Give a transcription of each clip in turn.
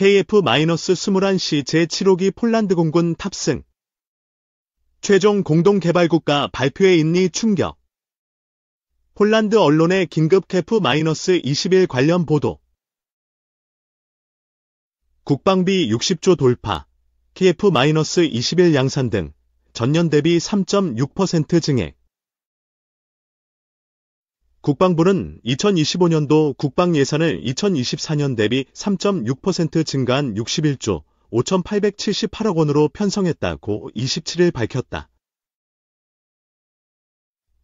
KF-21C 제7호기 폴란드 공군 탑승 최종 공동개발국가 발표에 있니 충격 폴란드 언론의 긴급 KF-21 관련 보도 국방비 60조 돌파, KF-21 양산 등 전년 대비 3.6% 증액 국방부는 2025년도 국방 예산을 2024년 대비 3.6% 증가한 61조 5,878억 원으로 편성했다고 27일 밝혔다.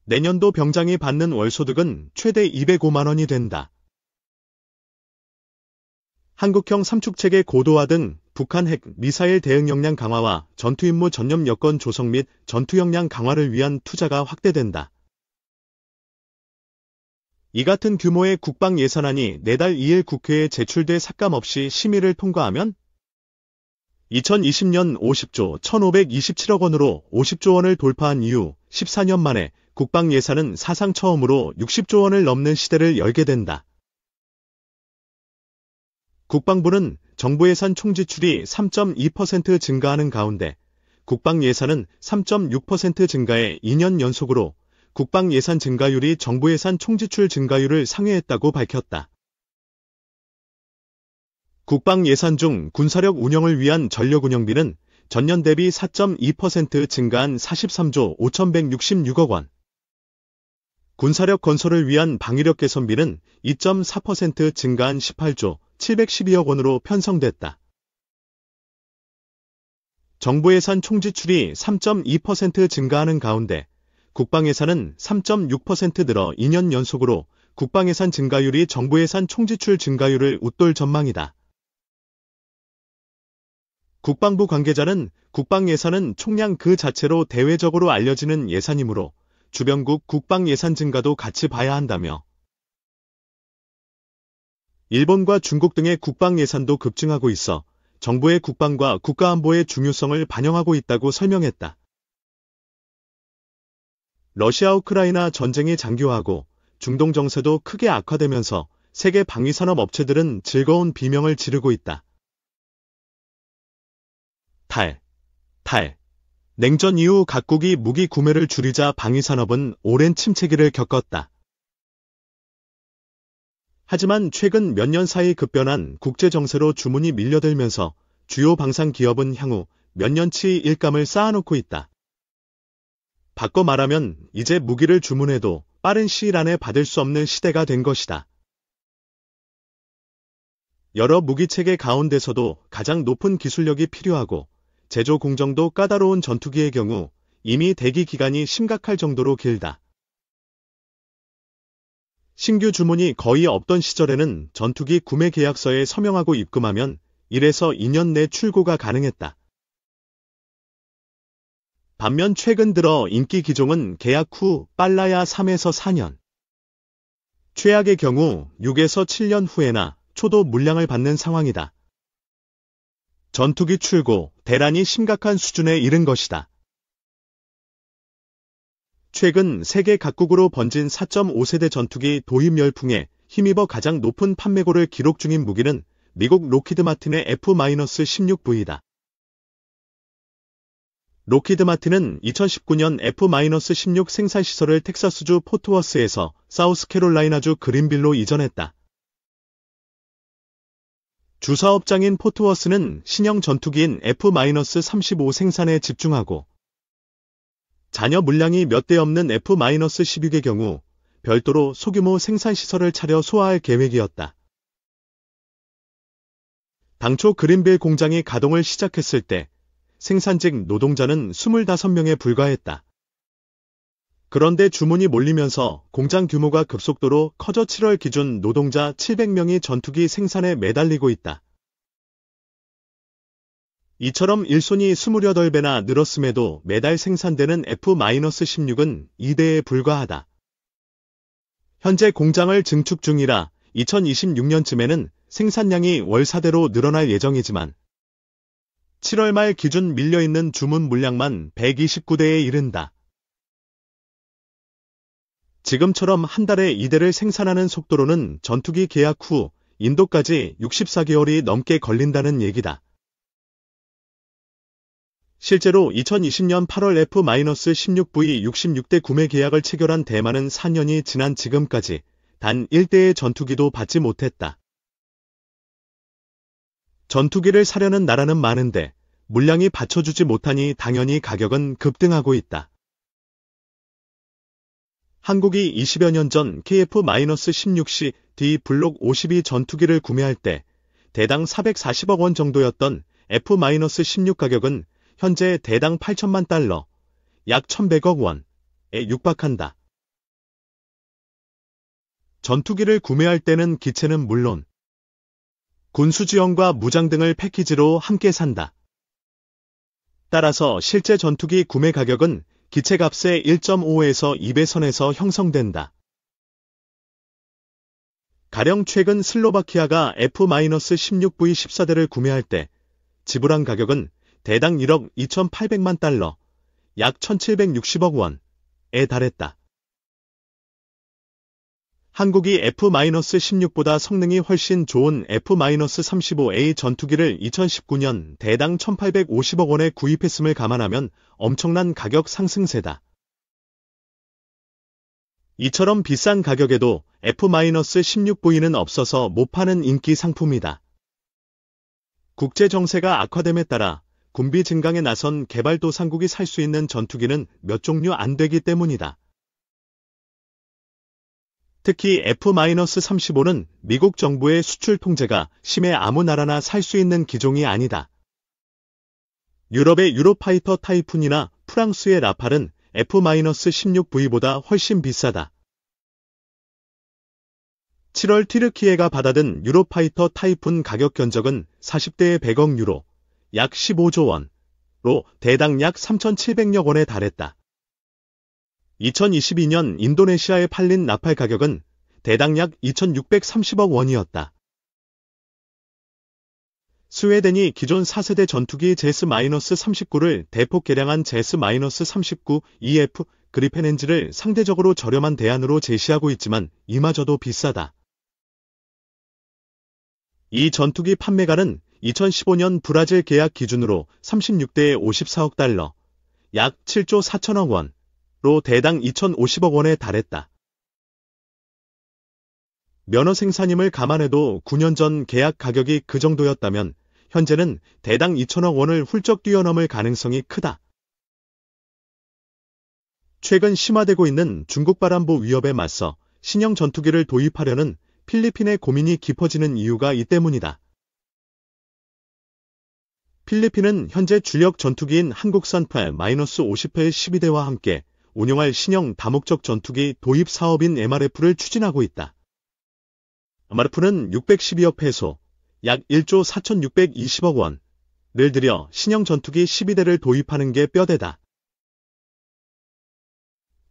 내년도 병장이 받는 월소득은 최대 205만 원이 된다. 한국형 삼축체계 고도화 등 북한 핵 미사일 대응 역량 강화와 전투 임무 전념 여건 조성 및 전투 역량 강화를 위한 투자가 확대된다. 이 같은 규모의 국방 예산안이 내달 2일 국회에 제출돼 삭감없이 심의를 통과하면 2020년 50조 1527억 원으로 50조 원을 돌파한 이후 14년 만에 국방 예산은 사상 처음으로 60조 원을 넘는 시대를 열게 된다. 국방부는 정부 예산 총지출이 3.2% 증가하는 가운데 국방 예산은 3.6% 증가해 2년 연속으로 국방 예산 증가율이 정부 예산 총지출 증가율을 상회했다고 밝혔다. 국방 예산 중 군사력 운영을 위한 전력 운영비는 전년 대비 4.2% 증가한 43조 5,166억 원. 군사력 건설을 위한 방위력 개선비는 2.4% 증가한 18조 712억 원으로 편성됐다. 정부 예산 총지출이 3.2% 증가하는 가운데 국방예산은 3.6% 늘어 2년 연속으로 국방예산 증가율이 정부 예산 총지출 증가율을 웃돌 전망이다. 국방부 관계자는 국방예산은 총량 그 자체로 대외적으로 알려지는 예산이므로 주변국 국방예산 증가도 같이 봐야 한다며 일본과 중국 등의 국방예산도 급증하고 있어 정부의 국방과 국가안보의 중요성을 반영하고 있다고 설명했다. 러시아 우크라이나 전쟁이 장기화하고 중동 정세도 크게 악화되면서 세계 방위산업 업체들은 즐거운 비명을 지르고 있다. 탈, 탈. 냉전 이후 각국이 무기 구매를 줄이자 방위산업은 오랜 침체기를 겪었다. 하지만 최근 몇 년 사이 급변한 국제정세로 주문이 밀려들면서 주요 방산 기업은 향후 몇 년치 일감을 쌓아놓고 있다. 바꿔 말하면 이제 무기를 주문해도 빠른 시일 안에 받을 수 없는 시대가 된 것이다. 여러 무기체계 가운데서도 가장 높은 기술력이 필요하고 제조 공정도 까다로운 전투기의 경우 이미 대기 기간이 심각할 정도로 길다. 신규 주문이 거의 없던 시절에는 전투기 구매 계약서에 서명하고 입금하면 1에서 2년 내 출고가 가능했다. 반면 최근 들어 인기 기종은 계약 후 빨라야 3에서 4년, 최악의 경우 6에서 7년 후에나 초도 물량을 받는 상황이다. 전투기 출고, 대란이 심각한 수준에 이른 것이다. 최근 세계 각국으로 번진 4.5세대 전투기 도입 열풍에 힘입어 가장 높은 판매고를 기록 중인 무기는 미국 로키드 마틴의 F-16V다. 로키드 마틴은 2019년 F-16 생산시설을 텍사스주 포트워스에서 사우스캐롤라이나주 그린빌로 이전했다. 주사업장인 포트워스는 신형 전투기인 F-35 생산에 집중하고 잔여 물량이 몇 대 없는 F-16의 경우 별도로 소규모 생산시설을 차려 소화할 계획이었다. 당초 그린빌 공장이 가동을 시작했을 때 생산직 노동자는 25명에 불과했다. 그런데 주문이 몰리면서 공장 규모가 급속도로 커져 7월 기준 노동자 700명이 전투기 생산에 매달리고 있다. 이처럼 일손이 28배나 늘었음에도 매달 생산되는 F-16은 2대에 불과하다. 현재 공장을 증축 중이라 2026년쯤에는 생산량이 월사대로 늘어날 예정이지만 7월 말 기준 밀려있는 주문 물량만 129대에 이른다. 지금처럼 한 달에 2대를 생산하는 속도로는 전투기 계약 후 인도까지 64개월이 넘게 걸린다는 얘기다. 실제로 2020년 8월 F-16V 66대 구매 계약을 체결한 대만은 4년이 지난 지금까지 단 1대의 전투기도 받지 못했다. 전투기를 사려는 나라는 많은데 물량이 받쳐주지 못하니 당연히 가격은 급등하고 있다. 한국이 20여 년 전 KF-16C D 블록 52 전투기를 구매할 때 대당 440억 원 정도였던 F-16 가격은 현재 대당 8천만 달러, 약 1,100억 원에 육박한다. 전투기를 구매할 때는 기체는 물론 군수지원과 무장 등을 패키지로 함께 산다. 따라서 실제 전투기 구매 가격은 기체 값의 1.5에서 2배 선에서 형성된다. 가령 최근 슬로바키아가 F-16V14대를 구매할 때 지불한 가격은 대당 1억 2,800만 달러, 약 1,760억 원에 달했다. 한국이 F-16보다 성능이 훨씬 좋은 F-35A 전투기를 2019년 대당 1850억 원에 구입했음을 감안하면 엄청난 가격 상승세다. 이처럼 비싼 가격에도 F-16V는 없어서 못 파는 인기 상품이다. 국제 정세가 악화됨에 따라 군비 증강에 나선 개발도상국이 살 수 있는 전투기는 몇 종류 안 되기 때문이다. 특히 F-35는 미국 정부의 수출 통제가 심해 아무 나라나 살 수 있는 기종이 아니다. 유럽의 유로파이터 타이푼이나 프랑스의 라팔은 F-16V보다 훨씬 비싸다. 7월 티르키에가 받아든 유로파이터 타이푼 가격 견적은 40대에 100억 유로, 약 15조 원로 대당 약 3,700여 원에 달했다. 2022년 인도네시아에 팔린 나팔 가격은 대당 약 2,630억 원이었다. 스웨덴이 기존 4세대 전투기 제스-39를 대폭 개량한 제스-39 EF 그리펜엔지를 상대적으로 저렴한 대안으로 제시하고 있지만 이마저도 비싸다. 이 전투기 판매가는 2015년 브라질 계약 기준으로 36대에 54억 달러, 약 7조 4천억 원, 로 대당 2,050억 원에 달했다. 면허 생산임을 감안해도 9년 전 계약 가격이 그 정도였다면 현재는 대당 2천억 원을 훌쩍 뛰어넘을 가능성이 크다. 최근 심화되고 있는 중국 바람부 위협에 맞서 신형 전투기를 도입하려는 필리핀의 고민이 깊어지는 이유가 이 때문이다. 필리핀은 현재 주력 전투기인 한국산 8-50회 12대와 함께 운영할 신형 다목적 전투기 도입 사업인 MRF를 추진하고 있다. MRF는 612억 페소, 약 1조 4,620억 원을 들여 신형 전투기 12대를 도입하는 게 뼈대다.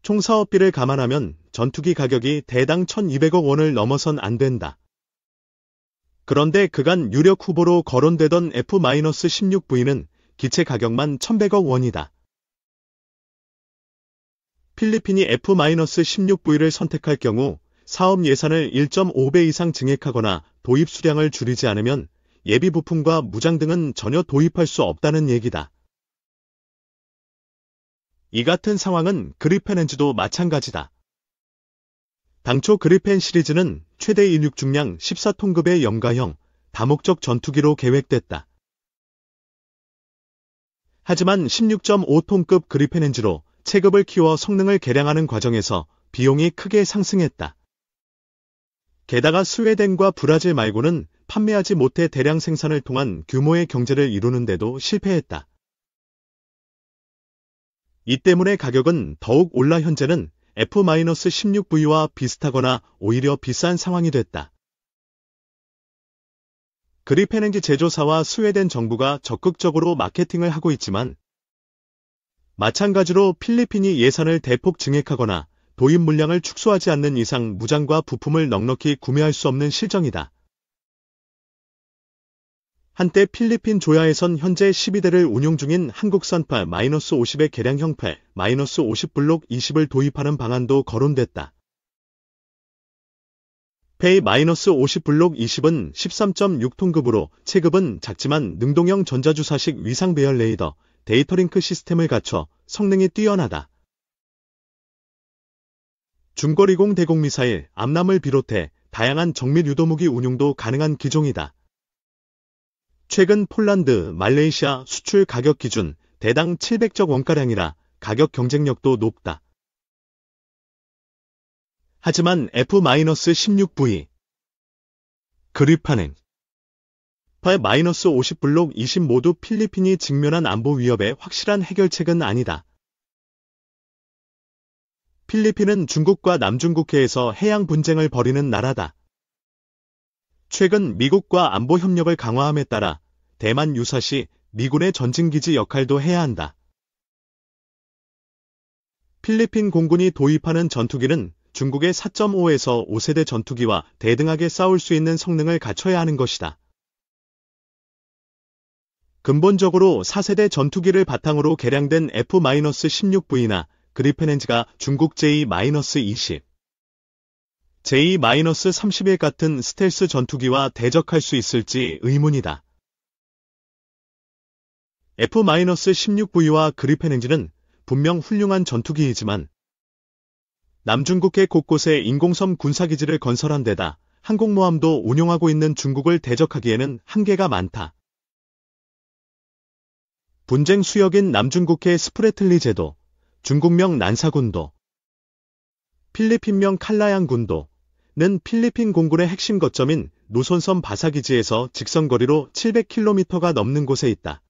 총 사업비를 감안하면 전투기 가격이 대당 1,200억 원을 넘어선 안 된다. 그런데 그간 유력 후보로 거론되던 F-16V는 기체 가격만 1,100억 원이다. 필리핀이 F-16V를 선택할 경우 사업 예산을 1.5배 이상 증액하거나 도입 수량을 줄이지 않으면 예비 부품과 무장 등은 전혀 도입할 수 없다는 얘기다. 이 같은 상황은 그리펜엔지도 마찬가지다. 당초 그리펜 시리즈는 최대 인육 중량 14톤급의 영가형 다목적 전투기로 계획됐다. 하지만 16.5톤급 그리펜엔지로 체급을 키워 성능을 개량하는 과정에서 비용이 크게 상승했다. 게다가 스웨덴과 브라질 말고는 판매하지 못해 대량 생산을 통한 규모의 경제를 이루는데도 실패했다. 이 때문에 가격은 더욱 올라 현재는 F-16V와 비슷하거나 오히려 비싼 상황이 됐다. 그리펜 엔지 제조사와 스웨덴 정부가 적극적으로 마케팅을 하고 있지만 마찬가지로 필리핀이 예산을 대폭 증액하거나 도입 물량을 축소하지 않는 이상 무장과 부품을 넉넉히 구매할 수 없는 실정이다. 한때 필리핀 조야에선 현재 12대를 운용 중인 한국산파 마이너스 50의 개량 형패 마이너스 50 블록 20을 도입하는 방안도 거론됐다. 페이 마이너스 50 블록 20은 13.6톤급으로 체급은 작지만 능동형 전자주사식 위상 배열 레이더 데이터링크 시스템을 갖춰 성능이 뛰어나다. 중거리공 대공미사일, 암남을 비롯해 다양한 정밀 유도무기 운용도 가능한 기종이다. 최근 폴란드, 말레이시아 수출 가격 기준 대당 700적 원가량이라 가격 경쟁력도 높다. 하지만 F-16V 그립파행 좌파의 마이너스 50블록 20 모두 필리핀이 직면한 안보 위협의 확실한 해결책은 아니다. 필리핀은 중국과 남중국해에서 해양 분쟁을 벌이는 나라다. 최근 미국과 안보 협력을 강화함에 따라 대만 유사시 미군의 전진기지 역할도 해야 한다. 필리핀 공군이 도입하는 전투기는 중국의 4.5에서 5세대 전투기와 대등하게 싸울 수 있는 성능을 갖춰야 하는 것이다. 근본적으로 4세대 전투기를 바탕으로 개량된 F-16V나 그리펜엔즈가 중국 J-20, J-31 같은 스텔스 전투기와 대적할 수 있을지 의문이다. F-16V와 그리펜엔즈는 분명 훌륭한 전투기이지만 남중국해 곳곳에 인공섬 군사기지를 건설한 데다 항공모함도 운용하고 있는 중국을 대적하기에는 한계가 많다. 분쟁 수역인 남중국해 스프레틀리 제도, 중국명 난사군도, 필리핀명 칼라양군도, 는 필리핀 공군의 핵심 거점인 노선섬 바사기지에서 직선거리로 700km가 넘는 곳에 있다.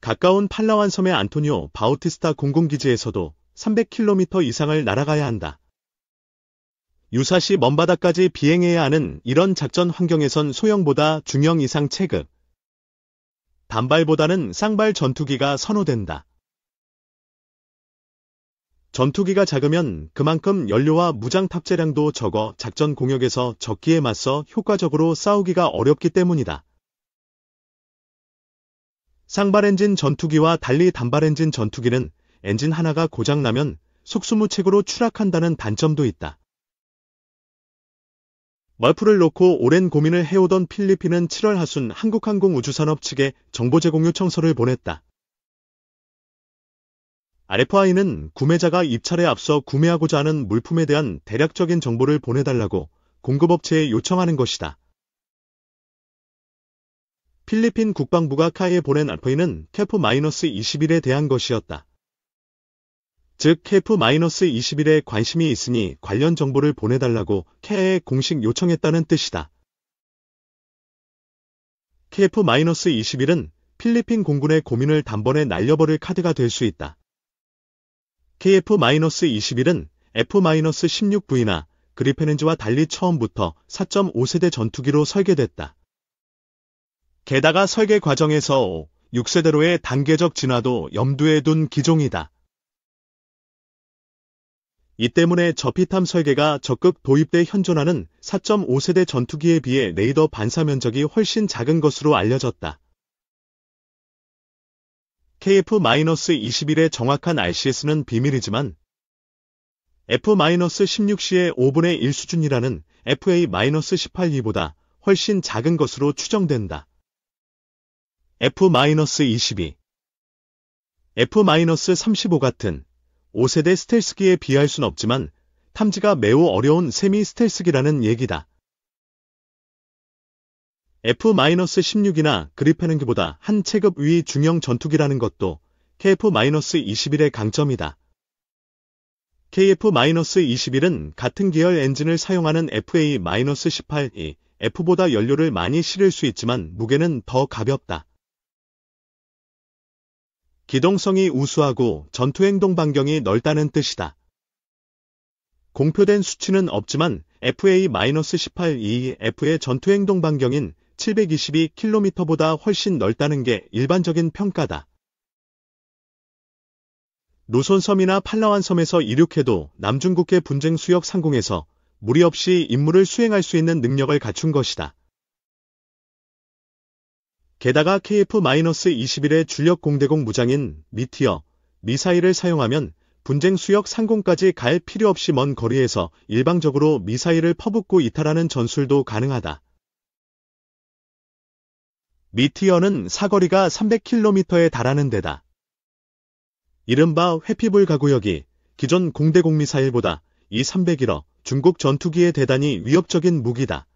가까운 팔라완 섬의 안토니오 바우티스타 공군기지에서도 300km 이상을 날아가야 한다. 유사시 먼바다까지 비행해야 하는 이런 작전 환경에선 소형보다 중형 이상 체급, 단발보다는 쌍발 전투기가 선호된다. 전투기가 작으면 그만큼 연료와 무장 탑재량도 적어 작전 공역에서 적기에 맞서 효과적으로 싸우기가 어렵기 때문이다. 쌍발 엔진 전투기와 달리 단발 엔진 전투기는 엔진 하나가 고장나면 속수무책으로 추락한다는 단점도 있다. 말프를 놓고 오랜 고민을 해오던 필리핀은 7월 하순 한국항공우주산업 측에 정보 제공요 청서를 보냈다. RFI는 구매자가 입찰에 앞서 구매하고자 하는 물품에 대한 대략적인 정보를 보내달라고 공급업체에 요청하는 것이다. 필리핀 국방부가 카에 이 보낸 RFI는 캐프 마이너스 2 1에 대한 것이었다. 즉 KF-21에 관심이 있으니 관련 정보를 보내달라고 KA에 공식 요청했다는 뜻이다. KF-21은 필리핀 공군의 고민을 단번에 날려버릴 카드가 될 수 있다. KF-21은 F-16V나 그리페는즈와 달리 처음부터 4.5세대 전투기로 설계됐다. 게다가 설계 과정에서 6세대로의 단계적 진화도 염두에 둔 기종이다. 이 때문에 저피탐 설계가 적극 도입돼 현존하는 4.5세대 전투기에 비해 레이더 반사 면적이 훨씬 작은 것으로 알려졌다. KF-21의 정확한 RCS는 비밀이지만 F-16C의 5분의 1 수준이라는 FA-18E보다 훨씬 작은 것으로 추정된다. F-22 F-35 같은 5세대 스텔스기에 비할 순 없지만 탐지가 매우 어려운 세미 스텔스기라는 얘기다. F-16이나 그리페는기보다 한 체급 위 중형 전투기라는 것도 KF-21의 강점이다. KF-21은 같은 계열 엔진을 사용하는 FA-18이 F보다 연료를 많이 실을 수 있지만 무게는 더 가볍다. 기동성이 우수하고 전투행동 반경이 넓다는 뜻이다. 공표된 수치는 없지만 FA-18E F의 전투행동 반경인 722km보다 훨씬 넓다는 게 일반적인 평가다. 노선섬이나 팔라완섬에서 이륙해도 남중국해 분쟁 수역 상공에서 무리 없이 임무를 수행할 수 있는 능력을 갖춘 것이다. 게다가 KF-21의 주력 공대공 무장인 미티어, 미사일을 사용하면 분쟁 수역 상공까지 갈 필요 없이 먼 거리에서 일방적으로 미사일을 퍼붓고 이탈하는 전술도 가능하다. 미티어는 사거리가 300km에 달하는 데다. 이른바 회피불 가구역이 기존 공대공 미사일보다 이3 0 0이러 중국 전투기의 대단히 위협적인 무기다.